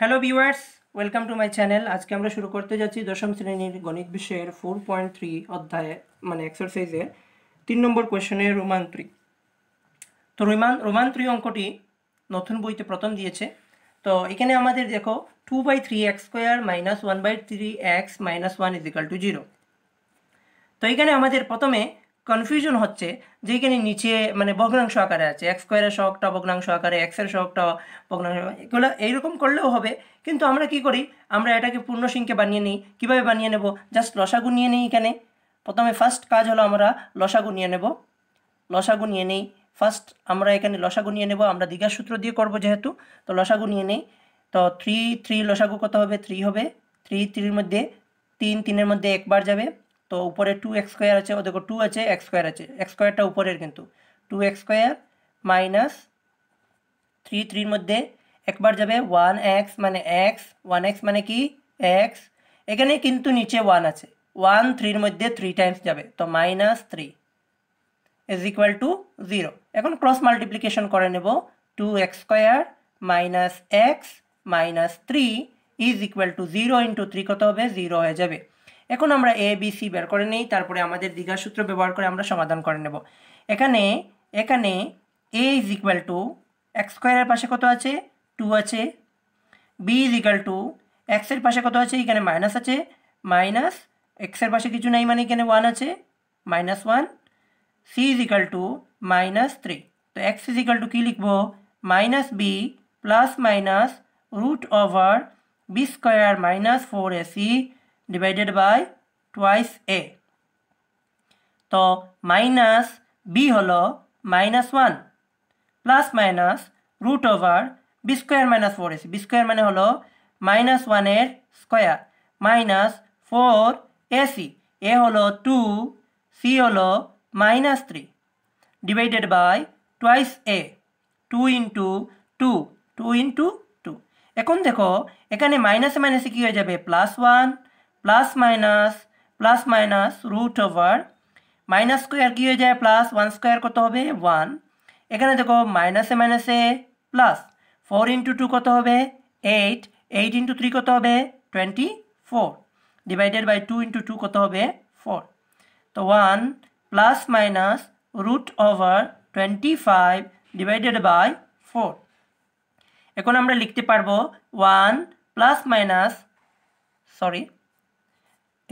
hello viewers welcome to my channel আজকে আমরা শুরু করতে যাচ্ছি দশম শ্রেণীর গণিত বিষয়ের ফোর পয়েন্ট থ্রি অধ্যায়ে মানে এক্সারসাইজে তিন নম্বর কোয়েশনের রোমান তো রোমান রোমান অঙ্কটি নতুন বইতে প্রথম দিয়েছে তো এখানে আমাদের দেখো two by three x square minus one by three x minus one is equal to zero তো এখানে আমাদের প্রথমে কনফিউশন হচ্ছে এখানে নিচে মানে ভগ্নাংশ আকারে আছে এক্স স্কোয়ারের শখটা ভগ্নাংশ আকারে এক্সের শখটা ভগ্নাংশ এগুলো এইরকম করলেও হবে কিন্তু আমরা কি করি আমরা এটাকে সিংকে বানিয়ে নিই কীভাবে বানিয়ে নেব জাস্ট লসাগু নিয়ে নিই এখানে প্রথমে ফার্স্ট কাজ হলো আমরা লসাগু নিয়ে নেব লসাগু নিয়ে নিই ফার্স্ট আমরা এখানে লসাগু নিয়ে নেব আমরা দীঘা সূত্র দিয়ে করব যেহেতু তো লসাগু নিয়ে নেই তো থ্রি থ্রি লসাগু কত হবে থ্রি হবে থ্রি থ্রির মধ্যে তিন তিনের মধ্যে একবার যাবে তো উপরে টু এক্স স্কোয়ার আছে ও দেখো টু আছে এক্স স্কোয়ার আছে এক্স স্কোয়ারটা উপরের কিন্তু two x square minus three থ্রির মধ্যে একবার যাবে ওয়ান এক্স মানে এক্স ওয়ান এক্স মানে কি এক্স এখানে কিন্তু নিচে ওয়ান আছে ওয়ান থ্রির মধ্যে থ্রি টাইমস যাবে তো minus three is equal to zero এখন ক্রস মাল্টিপ্লিকেশন করে নেব two x square minus x minus three is equal to zero into three কত হবে জিরো হয়ে যাবে এখন আমরা এ বি সি বের করে নিই তারপরে আমাদের দীঘা সূত্র ব্যবহার করে আমরা সমাধান করে নেব এখানে এখানে a is equal to x স্কোয়ারের পাশে কত আছে টু আছে বি ইজ ইকুয়াল টু এক্সের পাশে কত আছে এখানে মাইনাস আছে মাইনাস এক্সের পাশে কিছু নাই মানে এখানে ওয়ান আছে minus one c is equal to minus three তো এক্স ইজ ইকাল টু কী লিখব minus b plus minus root over b square minus four ac divided by twice a তো মাইনাস বি হল minus one plus minus root over b square minus four AC b square মানে হলো minus ওয়ানের square minus four AC a হলো two c হলো minus three divided by twice a two into two two into two এখন দেখো এখানে মাইনাসে মাইনাসে কী হয়ে যাবে plus one plus minus plus minus root over minus square কী হয়ে যায় প্লাস ওয়ান স্কোয়ার কত হবে ওয়ান এখানে দেখো মাইনাসে মাইনাসে প্লাস ফোর ইন্টু টু কত হবে এইট এইট ইন্টু থ্রি কত হবে twenty four divided by two into two কত হবে ফোর তো one plus minus root over twenty five divided by four এখন আমরা লিখতে পারবো ওয়ান প্লাস মাইনাস সরি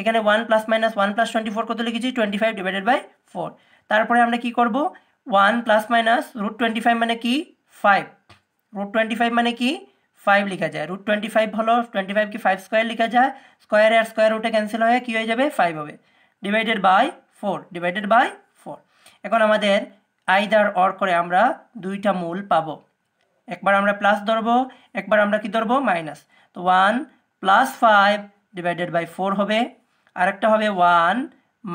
এখানে one plus minus one plus twenty four কত লিখেছি twenty five divided by four তারপরে আমরা কি করব one plus minus root twenty five মানে কি ফাইভ রুট টোয়েন্টি ফাইভ মানে কি ফাইভ লেখা যায় রুট টোয়েন্টি ফাইভ হলো টোয়েন্টি ফাইভ কি ফাইভ স্কোয়ার লেখা যায় স্কোয়ার আর স্কোয়ার রুটে ক্যান্সেল হয়ে কী হয়ে যাবে ফাইভ হবে divided by four divided by four এখন আমাদের আইদার অর করে আমরা দুইটা মূল পাবো একবার আমরা প্লাস ধরবো একবার আমরা কি ধরবো মাইনাস তো one plus five divided by four হবে আর একটা হবে one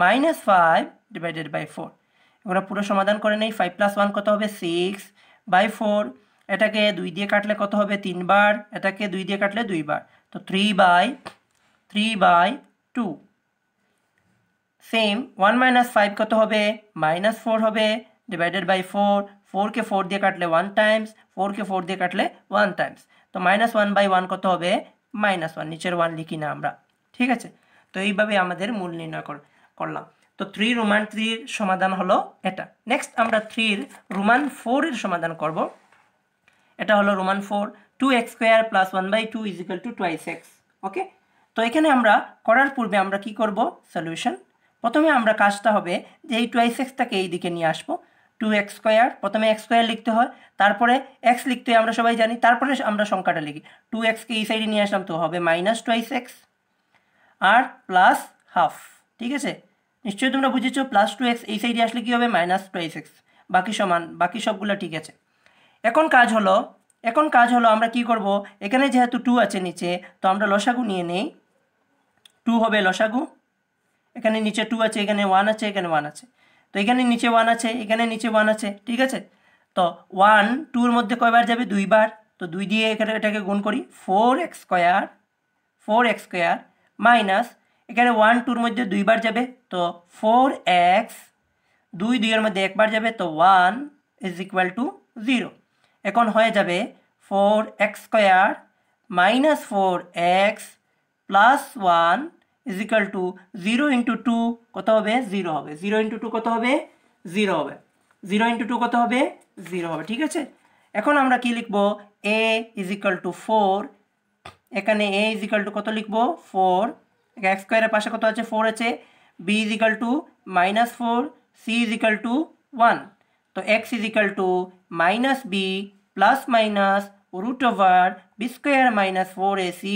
minus five divided by four এগুলো পুরো সমাধান করে নেই ফাইভ প্লাস ওয়ান কত হবে সিক্স বাই ফোর এটাকে দুই দিয়ে কাটলে কত হবে তিনবার এটাকে দুই দিয়ে কাটলে দুইবার তো three by three by two same one minus five কত হবে মাইনাস ফোর হবে ডিভাইডেড বাই ফোর ফোরকে ফোর দিয়ে কাটলে ওয়ান টাইমস ফোরকে ফোর দিয়ে কাটলে ওয়ান টাইমস তো মাইনাস ওয়ান বাই ওয়ান কত হবে মাইনাস ওয়ান নিচের ওয়ান লিখি না আমরা ঠিক আছে তো এইভাবে আমাদের মূল নির্ণয় করলাম তো থ্রি রোমান থ্রির সমাধান হলো এটা নেক্সট আমরা থ্রির রোমান ফোরের সমাধান করব এটা হলো roman four two x square plus one by two is equal to twice x okay তো এখানে আমরা করার পূর্বে আমরা কি করব সলিউশন প্রথমে আমরা কাজটা হবে যে এই টোয়াইস এক্সটাকে এই দিকে নিয়ে আসবো টু এক্স স্কোয়ার প্রথমে এক্স স্কোয়ার লিখতে হয় তারপরে এক্স লিখতে আমরা সবাই জানি তারপরে আমরা সংখ্যাটা লিখি টু এক্সকে এই সাইডে নিয়ে আসলাম তো হবে মাইনাস টোয়াইস এক্স আর প্লাস হাফ ঠিক আছে নিশ্চয়ই তোমরা বুঝেছো প্লাস টু এক্স এই সাইডে আসলে কী হবে মাইনাস প্রাইস এক্স বাকি সমান বাকি সবগুলো ঠিক আছে এখন কাজ হলো এখন কাজ হলো আমরা কি করব এখানে যেহেতু টু আছে নিচে তো আমরা লসাগু নিয়ে নেই টু হবে লসাগু এখানে নিচে টু আছে এখানে ওয়ান আছে এখানে ওয়ান আছে তো এখানে নিচে ওয়ান আছে এখানে নিচে ওয়ান আছে ঠিক আছে তো ওয়ান টুর মধ্যে কয়বার যাবে দুইবার তো দুই দিয়ে এখানে এটাকে গুণ করি four x square four x square minus এখানে ওয়ান টুর মধ্যে দুইবার যাবে তো ফোর এক্স দুই দুইয়ের মধ্যে একবার যাবে তো one is equal to zero এখন হয়ে যাবে four x square minus four x plus one is equal to zero into two কত হবে জিরো হবে জিরো ইন্টু টু কত হবে জিরো হবে জিরো ইন্টু টু কত হবে জিরো হবে ঠিক আছে এখন আমরা কি লিখব a is equal to four এখানে এ ইজ ইকাল টু কত লিখবো ফোর এক্স স্কোয়ারের পাশে কত আছে ফোর আছে b is equal to minus four c is equal to one তো x is equal to minus b plus minus root b square minus four a c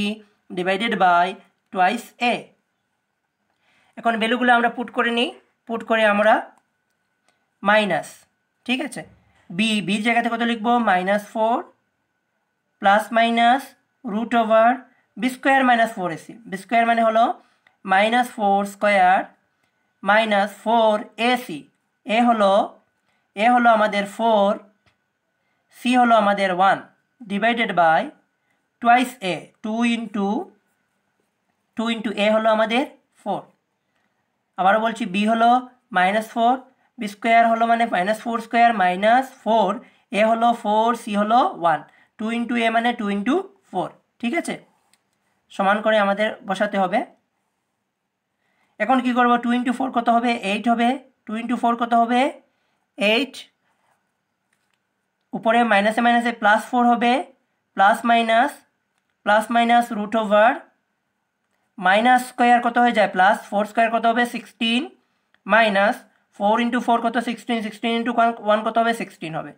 divided by twice a এখন ভ্যালুগুলো আমরা put করে নিই put করে আমরা minus ঠিক আছে বি বি জায়গাতে কত লিখবো minus four plus minus root over b square minus four AC b square মানে হলো minus four square minus four AC a হলো এ হলো আমাদের ফোর সি হলো আমাদের one divided by twice a two into two into a হলো আমাদের four আবারও বলছি বি হলো মাইনাস ফোর বি স্কোয়ার হলো মানে minus four square minus four a হলো ফোর সি হলো ওয়ান টু ইন্টু এ মানে টু ইন্টু ফোর ঠিক আছে সমান করে আমাদের বসাতে হবে এখন কি করব টু ইনটু ফোর কত হবে এইট হবে টু ইনটু ফোর কত হবে এইট উপরে মাইনাসে মাইনাসে প্লাস ফোর হবে plus minus plus minus root over minus square কত হয়ে যায় প্লাস ফোর স্কোয়ার কত হবে sixteen minus four into four কত সিক্সটিন সিক্সটিন ইন্টু ওয়ান কত হবে সিক্সটিন হবে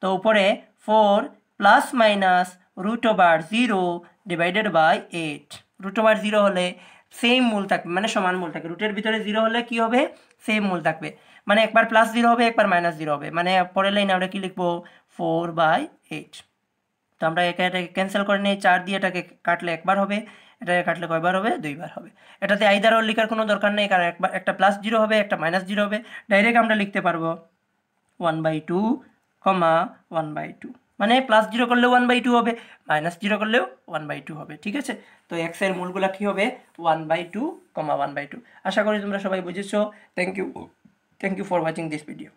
তো উপরে four plus minus root over zero divided by eight root over zero হলে সেম মূল থাকবে মানে সমান মূল থাকবে রুটের ভিতরে জিরো হলে কি হবে সেম মূল থাকবে মানে একবার প্লাস জিরো হবে একবার মাইনাস জিরো হবে মানে পরের লাইন আমরা কি লিখবো ফোর বাই এইট তো আমরা এটাকে ক্যান্সেল করে নিই চার দিয়ে এটাকে কাটলে একবার হবে এটাকে কাটলে কয়বার হবে দুইবার হবে এটাতে আইদার ওর লেখার কোনো দরকার নেই কারণ একবার একটা প্লাস জিরো হবে একটা মাইনাস জিরো হবে ডাইরেক্ট আমরা লিখতে পারবো one by two comma one by two মানে প্লাস জিরো করলেও ওয়ান বাই টু হবে মাইনাস জিরো করলেও ওয়ান বাই টু হবে ঠিক আছে তো এক্স এর মূলগুলো কী হবে one by two comma one by two আশা করি তোমরা সবাই বুঝেছো thank you thank you for watching this video